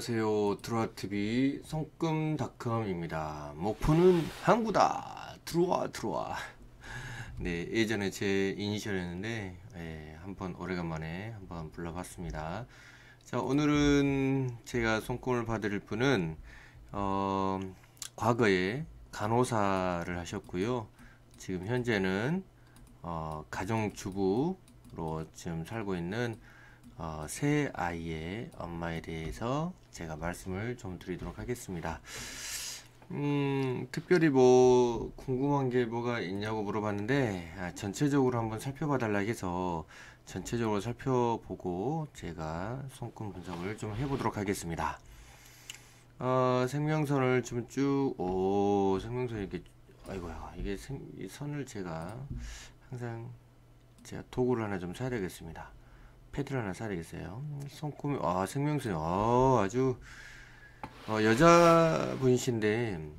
안녕하세요. 드로아TV 성금닷컴입니다. 목표는 항구다. 들어와 들어와. 네 예전에 제 이니셜이었는데 예, 한번 오래간만에 한번 불러봤습니다. 자 오늘은 제가 손금을 받을 분은 어, 과거에 간호사를 하셨고요. 지금 현재는 어, 가정주부로 지금 살고 있는 어, 새 아이의 엄마에 대해서 제가 말씀을 좀 드리도록 하겠습니다. 음, 특별히 뭐 궁금한 게 뭐가 있냐고 물어봤는데 아, 전체적으로 한번 살펴봐 달라 해서 전체적으로 살펴보고 제가 손금 분석을 좀 해보도록 하겠습니다. 어, 생명선을 좀쭉오 생명선 이렇게 아이고야 이게 생, 선을 제가 항상 제가 도구를 하나 좀 사야 되겠습니다. 패드 하나 사야겠어요. 손꾸 아, 생명수, 아, 아주, 어, 여자분이신데,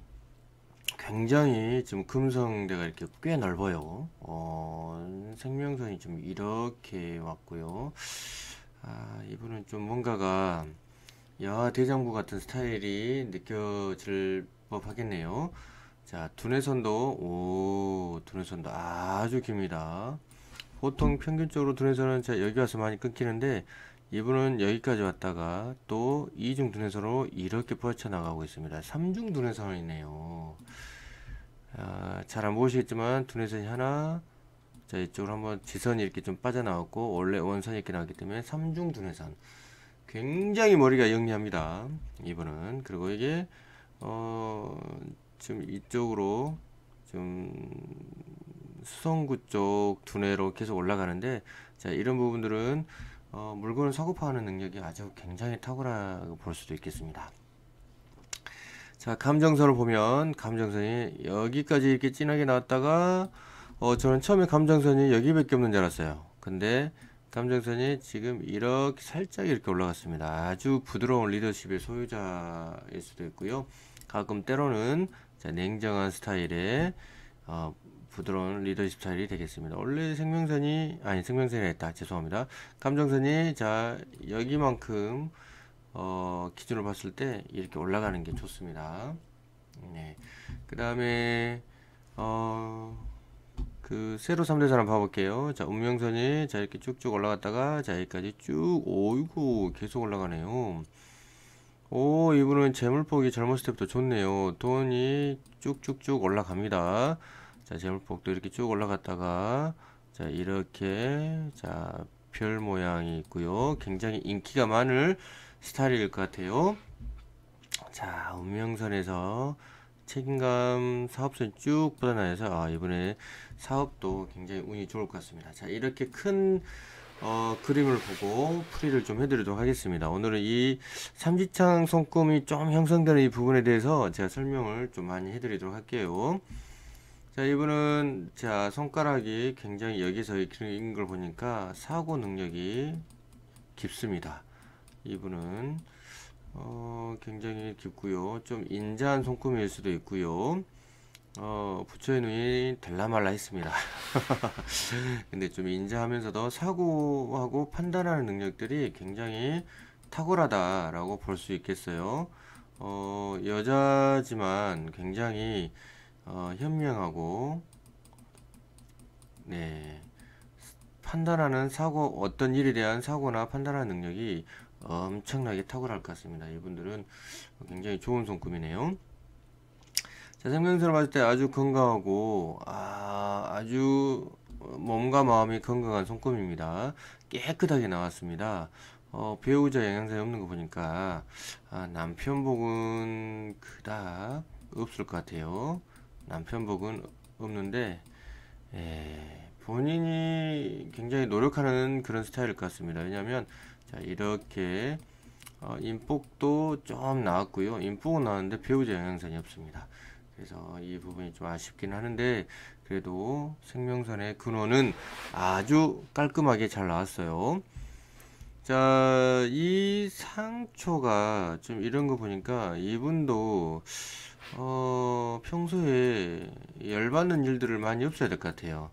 굉장히 지금 성대가 이렇게 꽤 넓어요. 어, 생명선이 좀 이렇게 왔고요. 아, 이분은 좀 뭔가가 야 대장부 같은 스타일이 느껴질 법하겠네요. 자, 두뇌선도 오, 두뇌선도 아주 깁니다. 보통 평균적으로 두뇌선은 자 여기 와서 많이 끊기는데 이분은 여기까지 왔다가 또 2중 두뇌선으로 이렇게 뻗쳐 나가고 있습니다. 3중 두뇌선이네요. 아, 잘안 보이시겠지만 두뇌선이 하나 자 이쪽으로 한번 지선이 이렇게 좀 빠져나왔고 원래 원선이 이렇게 나왔기 때문에 3중 두뇌선 굉장히 머리가 영리합니다. 이분은 그리고 이게 어 지금 이쪽으로 좀 수성구 쪽 두뇌로 계속 올라가는데 자 이런 부분들은 어, 물건을 사고파하는 능력이 아주 굉장히 탁월하고 볼 수도 있겠습니다. 자 감정선을 보면 감정선이 여기까지 이렇게 진하게 나왔다가 어, 저는 처음에 감정선이 여기밖에 없는 줄 알았어요. 근데 감정선이 지금 이렇게 살짝 이렇게 올라갔습니다. 아주 부드러운 리더십의 소유자일 수도 있고요. 가끔 때로는 자, 냉정한 스타일의 어, 부드러운 리더십 스타일이 되겠습니다. 원래 생명선이 아니 생명선이 했다 죄송합니다. 감정선이 자 여기만큼 어, 기준으로 봤을 때 이렇게 올라가는 게 좋습니다. 네. 그 다음에 어, 그 세로 3대선 한 봐볼게요. 자 운명선이 자 이렇게 쭉쭉 올라갔다가 자 여기까지 쭉 오이고 계속 올라가네요. 오 이분은 재물폭이 젊었을 때부터 좋네요. 돈이 쭉쭉쭉 올라갑니다. 자 제물폭도 이렇게 쭉 올라갔다가 자 이렇게 자 별 모양이 있고요 굉장히 인기가 많을 스타일일 것 같아요 자 운명선에서 책임감 사업선 쭉 뻗어나서 아, 이번에 사업도 굉장히 운이 좋을 것 같습니다 자 이렇게 큰 어, 그림을 보고 풀이를 좀 해드리도록 하겠습니다. 오늘은 이 삼지창 손금이 좀 형성되는 이 부분에 대해서 제가 설명을 좀 많이 해드리도록 할게요. 자 이분은 자 손가락이 굉장히 여기서 긴걸 보니까 사고 능력이 깊습니다 이분은 어, 굉장히 깊고요 좀 인자한 손금일 수도 있고요 어, 부처의 눈이 델라말라 했습니다 근데 좀 인자하면서도 사고하고 판단하는 능력들이 굉장히 탁월하다라고 볼 수 있겠어요 어, 여자지만 굉장히 어, 현명하고 네 판단하는 사고 어떤 일에 대한 사고나 판단하는 능력이 엄청나게 탁월할 것 같습니다. 이분들은 굉장히 좋은 손금이네요. 자, 생명수를 봤을 때 아주 건강하고 아, 아주 몸과 마음이 건강한 손금입니다. 깨끗하게 나왔습니다. 어, 배우자 영양사에 없는 거 보니까 아, 남편복은 그닥 없을 것 같아요. 남편복은 없는데 예, 본인이 굉장히 노력하는 그런 스타일일 것 같습니다. 왜냐하면 자 이렇게 어, 인복도 좀 나왔고요. 인복은 나왔는데 배우자 영향선이 없습니다. 그래서 이 부분이 좀 아쉽긴 하는데 그래도 생명선의 근원은 아주 깔끔하게 잘 나왔어요. 자, 이 상초가 좀 이런 거 보니까 이분도 어, 평소에 열받는 일들을 많이 없애야 될 것 같아요.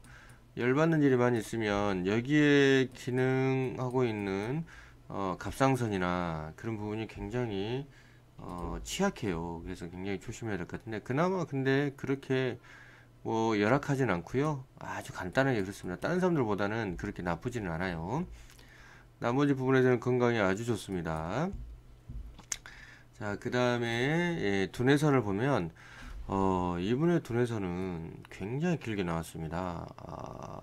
열받는 일이 많이 있으면 여기에 기능하고 있는 어, 갑상선이나 그런 부분이 굉장히 어, 취약해요. 그래서 굉장히 조심해야 될 것 같은데 그나마 근데 그렇게 뭐 열악하진 않고요. 아주 간단하게 그렇습니다. 다른 사람들보다는 그렇게 나쁘지는 않아요. 나머지 부분에서는 건강이 아주 좋습니다. 자, 그 다음에 예, 두뇌선을 보면 어, 이분의 두뇌선은 굉장히 길게 나왔습니다. 아,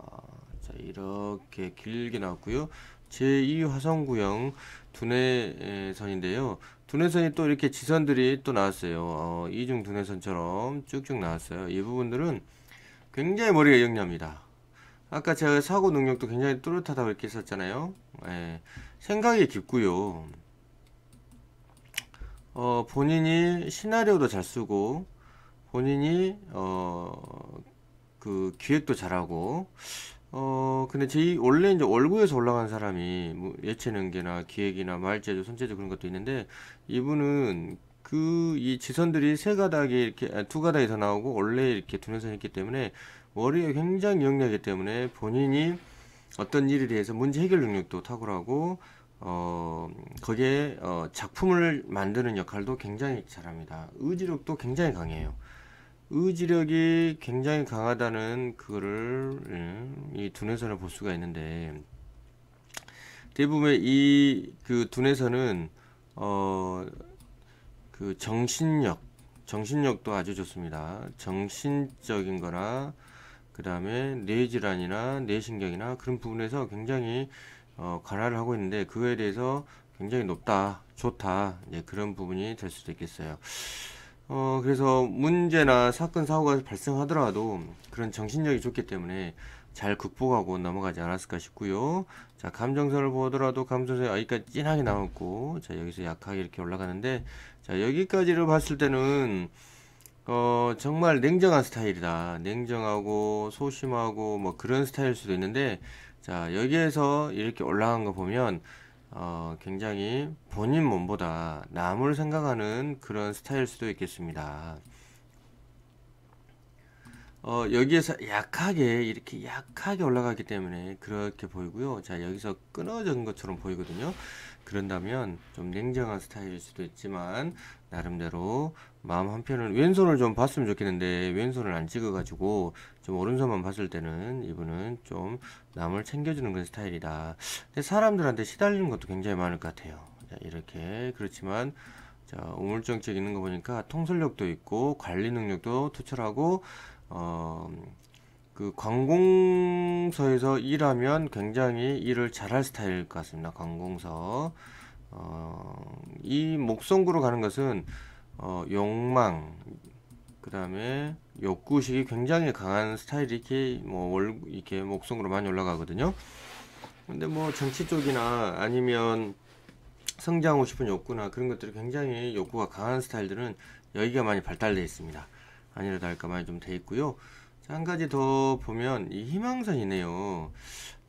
자, 이렇게 길게 나왔고요. 제2 화성구형 두뇌선인데요. 두뇌선이 또 이렇게 지선들이 또 나왔어요. 어, 이중 두뇌선처럼 쭉쭉 나왔어요. 이 부분들은 굉장히 머리가 영리합니다. 아까 제가 사고 능력도 굉장히 뚜렷하다고 이렇게 했었잖아요. 예, 생각이 깊고요. 어, 본인이 시나리오도 잘 쓰고 본인이 어, 그 기획도 잘하고 어 근데 제 원래 이제 월구에서 올라간 사람이 뭐 예체능계나 기획이나 말재주 손재주 그런 것도 있는데 이분은 그 이 지선들이 세 가닥에 이렇게 아, 두 가닥이 더 나오고 원래 이렇게 두 눈선이 있기 때문에 머리에 굉장히 영리하기 때문에 본인이 어떤 일에 대해서 문제 해결 능력도 탁월하고 어, 거기에 어, 작품을 만드는 역할도 굉장히 잘합니다. 의지력도 굉장히 강해요. 의지력이 굉장히 강하다는 그거를 예, 이 두뇌선을 볼 수가 있는데 대부분의 이 그 두뇌선은 어그 정신력 정신력도 아주 좋습니다. 정신적인 거나 그 다음에 뇌질환이나 뇌신경이나 그런 부분에서 굉장히 어, 관할을 하고 있는데 그거에 대해서 굉장히 높다, 좋다 예, 그런 부분이 될 수도 있겠어요. 어, 그래서 문제나 사건 사고가 발생하더라도 그런 정신력이 좋기 때문에 잘 극복하고 넘어가지 않았을까 싶고요. 자, 감정선을 보더라도 감정선이 여기까지 진하게 나왔고, 자, 여기서 약하게 이렇게 올라가는데, 자, 여기까지를 봤을 때는, 어, 정말 냉정한 스타일이다. 냉정하고 소심하고 뭐 그런 스타일일 수도 있는데, 자 여기에서 이렇게 올라간 거 보면 어, 굉장히 본인 몸보다 남을 생각하는 그런 스타일 수도 있겠습니다 어, 여기에서 약하게 이렇게 약하게 올라가기 때문에 그렇게 보이고요 자 여기서 끊어진 것처럼 보이거든요 그런다면 좀 냉정한 스타일일 수도 있지만 나름대로 마음 한편은 왼손을 좀 봤으면 좋겠는데 왼손을 안 찍어가지고 좀 오른손만 봤을 때는 이분은 좀 남을 챙겨주는 그런 스타일이다. 근데 사람들한테 시달리는 것도 굉장히 많을 것 같아요. 자, 이렇게 그렇지만 자, 우물정책 있는 거 보니까 통솔력도 있고 관리 능력도 투철하고 어. 그 관공서에서 일하면 굉장히 일을 잘할 스타일일 것 같습니다. 관공서. 어, 이 목성구로 가는 것은 어, 욕망 그 다음에 욕구식이 굉장히 강한 스타일이 이렇게 뭐 월, 이렇게 목성으로 많이 올라가거든요. 근데 뭐 정치 쪽이나 아니면 성장하고 싶은 욕구나 그런 것들이 굉장히 욕구가 강한 스타일들은 여기가 많이 발달되어 있습니다. 아니라도 할까 많이 좀돼 있고요. 한 가지 더 보면 이 희망선이네요.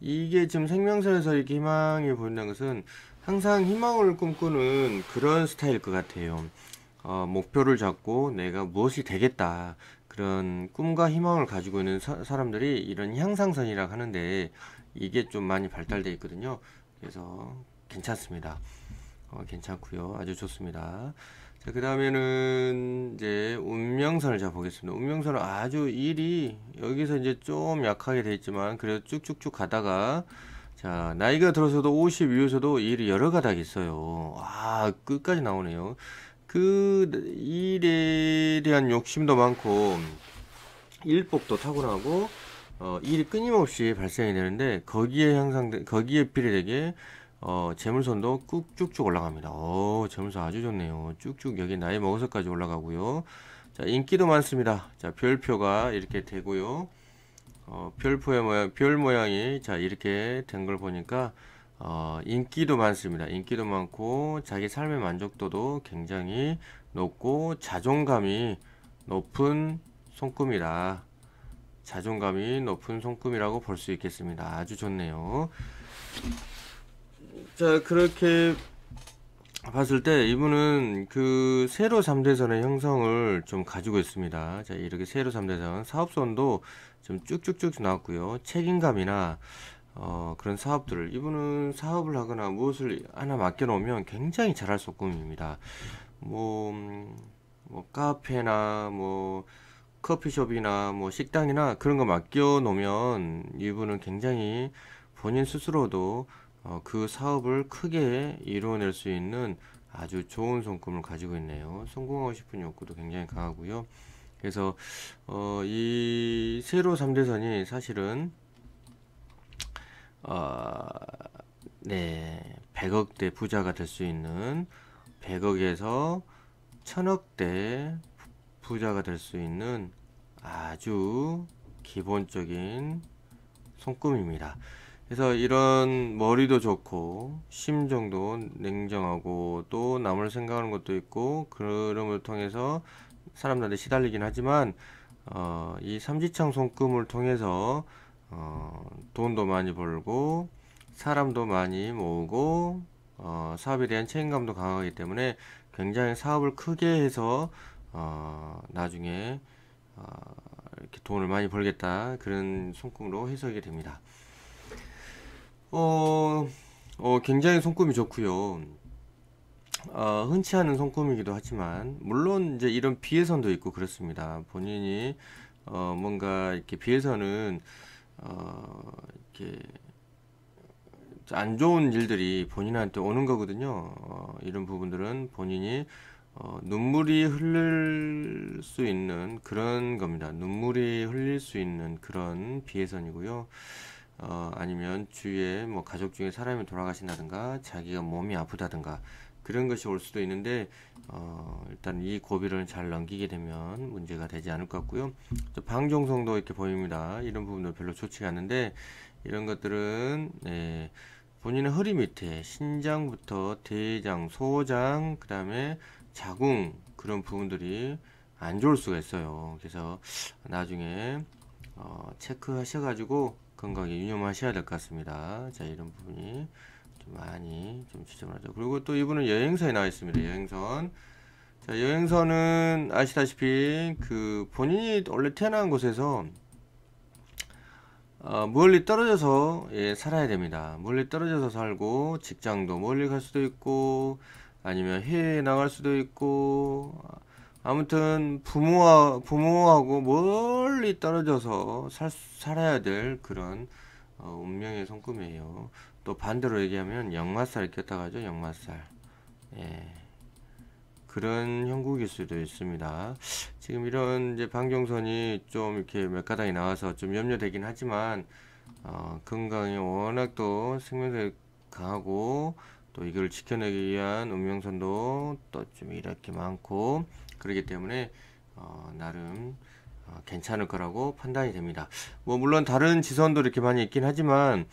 이게 지금 생명선에서 이렇게 희망이 보인다는 것은 항상 희망을 꿈꾸는 그런 스타일 것 같아요. 어, 목표를 잡고 내가 무엇이 되겠다. 그런 꿈과 희망을 가지고 있는 사, 람들이 이런 향상선이라고 하는데 이게 좀 많이 발달돼 있거든요. 그래서 괜찮습니다. 어, 괜찮고요. 아주 좋습니다. 자, 그 다음에는 이제 운명선을 잡아 보겠습니다. 운명선은 아주 일이 여기서 이제 좀 약하게 돼 있지만 그래도 쭉쭉쭉 가다가 자, 나이가 들어서도 5 2에서도 일이 여러 가닥 있어요. 아, 끝까지 나오네요. 그 일에 대한 욕심도 많고 일복도 타고나고 어, 일이 끊임없이 발생이 되는데 거기에 향상 거기에 비례되게 어, 재물선도 쭉쭉 올라갑니다. 오, 재물선 아주 좋네요. 쭉쭉 여기 나이 먹어서까지 올라가고요. 자, 인기도 많습니다. 자, 별표가 이렇게 되고요. 어, 별표의 모양, 별 모양이 자 이렇게 된 걸 보니까 어, 인기도 많습니다. 인기도 많고 자기 삶의 만족도도 굉장히 높고 자존감이 높은 손금이라 자존감이 높은 손금이라고 볼 수 있겠습니다. 아주 좋네요. 자 그렇게 봤을 때 이분은 그 세로 3대선의 형성을 좀 가지고 있습니다. 자, 이렇게 세로 3대선 사업선도 좀 쭉쭉쭉 나왔고요. 책임감이나 어, 그런 사업들을 이분은 사업을 하거나 무엇을 하나 맡겨 놓으면 굉장히 잘할 수 꿈입니다. 뭐, 음, 뭐 카페나 뭐 커피숍이나 뭐 식당이나 그런 거 맡겨 놓으면 이분은 굉장히 본인 스스로도 어, 그 사업을 크게 이루어낼 수 있는 아주 좋은 손금을 가지고 있네요. 성공하고 싶은 욕구도 굉장히 강하고요. 그래서 어, 이 세로 3대선이 사실은 어, 네 100억대 부자가 될 수 있는 100억에서 1000억대 부자가 될 수 있는 아주 기본적인 손금입니다. 그래서 이런 머리도 좋고 심정도 냉정하고 또 남을 생각하는 것도 있고 그름을 통해서 사람들한테 시달리긴 하지만 어, 이 삼지창 손금을 통해서 어, 돈도 많이 벌고 사람도 많이 모으고 어, 사업에 대한 책임감도 강하기 때문에 굉장히 사업을 크게 해서 어, 나중에 어, 이렇게 돈을 많이 벌겠다 그런 손금으로 해석이 됩니다. 어, 어 굉장히 손금이 좋고요. 어, 흔치 않은 손금이기도 하지만 물론 이제 이런 비해선도 있고 그렇습니다. 본인이 어, 뭔가 이렇게 비해선은 어, 이렇게 안 좋은 일들이 본인한테 오는 거거든요. 어, 이런 부분들은 본인이 어, 눈물이 흘릴 수 있는 그런 겁니다. 눈물이 흘릴 수 있는 그런 비해선이고요. 어, 아니면 주위에 뭐 가족 중에 사람이 돌아가신다든가 자기가 몸이 아프다든가 그런 것이 올 수도 있는데 어, 일단 이 고비를 잘 넘기게 되면 문제가 되지 않을 것 같고요. 방종성도 이렇게 보입니다. 이런 부분도 별로 좋지 않은데 이런 것들은 예, 본인의 허리 밑에 신장부터 대장, 소장, 그 다음에 자궁 그런 부분들이 안 좋을 수가 있어요. 그래서 나중에 어, 체크하셔가지고 건강에 유념하셔야 될 것 같습니다. 자, 이런 부분이 좀 많이 좀 지적하죠. 그리고 또 이분은 여행선에 나와 있습니다. 여행선. 자, 여행선은 아시다시피 그 본인이 원래 태어난 곳에서 어, 멀리 떨어져서 예, 살아야 됩니다. 멀리 떨어져서 살고 직장도 멀리 갈 수도 있고 아니면 해외에 나갈 수도 있고 아무튼 부모와 부모하고 멀리 떨어져서 살, 살아야 될 그런 어, 운명의 손금이에요. 또 반대로 얘기하면 역마살 꼈다가 죠 역마살. 예. 그런 형국일 수도 있습니다. 지금 이런 이제 방경선이 좀 이렇게 몇 가닥이 나와서 좀 염려되긴 하지만 어, 건강이 워낙 또 생명력이 강하고 또 이걸 지켜내기 위한 운명선도 또 좀 이렇게 많고 그렇기 때문에 어, 나름 어, 괜찮을 거라고 판단이 됩니다. 뭐 물론 다른 지선도 이렇게 많이 있긴 하지만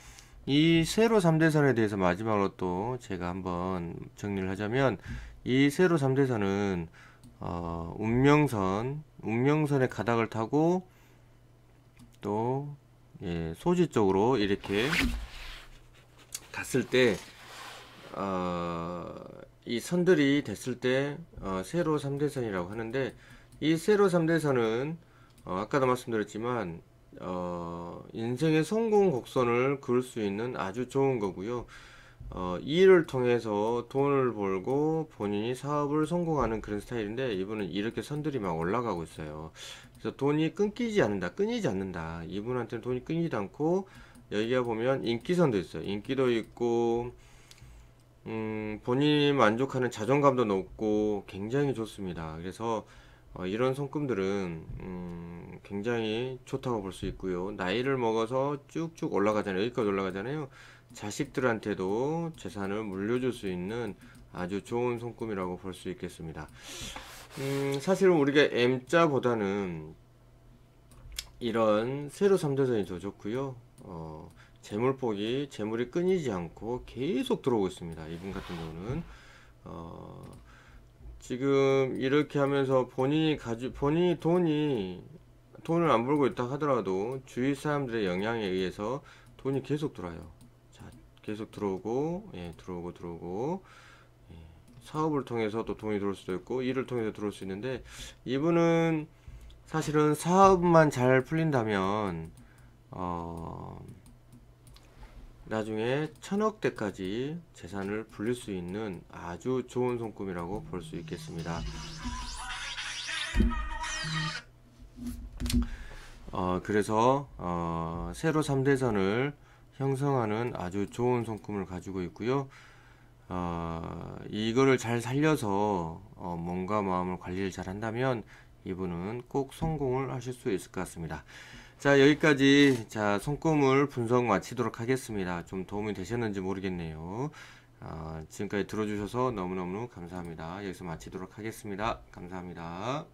이 세로 3대선에 대해서 마지막으로 또 제가 한번 정리를 하자면 이 세로 3대선은 어, 운명선, 운명선의 가닥을 타고 또 예, 소지 쪽으로 이렇게 갔을 때 어, 이 선들이 됐을 때 어, 세로 3대선이라고 하는데 이 세로 3대선은 어, 아까도 말씀드렸지만 어, 인생의 성공 곡선을 그을 수 있는 아주 좋은 거고요. 어, 일을 통해서 돈을 벌고 본인이 사업을 성공하는 그런 스타일인데 이분은 이렇게 선들이 막 올라가고 있어요. 그래서 돈이 끊기지 않는다, 끊이지 않는다. 이분한테는 돈이 끊이지 않고 여기가 보면 인기선도 있어요. 인기도 있고 음, 본인이 만족하는 자존감도 높고 굉장히 좋습니다. 그래서 어, 이런 성품들은 음, 굉장히 좋다고 볼 수 있고요. 나이를 먹어서 쭉쭉 올라가잖아요. 여기까지 올라가잖아요. 자식들한테도 재산을 물려줄 수 있는 아주 좋은 성품이라고 볼 수 있겠습니다. 음, 사실은 우리가 M자보다는 이런 세로 삼자선이 더 좋고요. 어, 재물폭이 재물이 끊이지 않고 계속 들어오고 있습니다. 이분 같은 경우는 어, 지금 이렇게 하면서 본인이 가지 본인이 돈이 돈을 안 벌고 있다 하더라도 주위 사람들의 영향에 의해서 돈이 계속 들어요. 자, 계속 들어오고 예, 들어오고 들어오고 예, 사업을 통해서 또 돈이 들어올 수도 있고 일을 통해서 들어올 수 있는데 이분은 사실은 사업만 잘 풀린다면 어. 나중에 천억대까지 재산을 불릴 수 있는 아주 좋은 손금이라고 볼 수 있겠습니다. 어, 그래서 어, 세로 3대선을 형성하는 아주 좋은 손금을 가지고 있고요. 어, 이거를 잘 살려서 어, 몸과 마음을 관리를 잘 한다면 이분은 꼭 성공을 하실 수 있을 것 같습니다. 자 여기까지 자 손금을 분석 마치도록 하겠습니다 좀 도움이 되셨는지 모르겠네요 아, 지금까지 들어주셔서 너무너무 감사합니다 여기서 마치도록 하겠습니다 감사합니다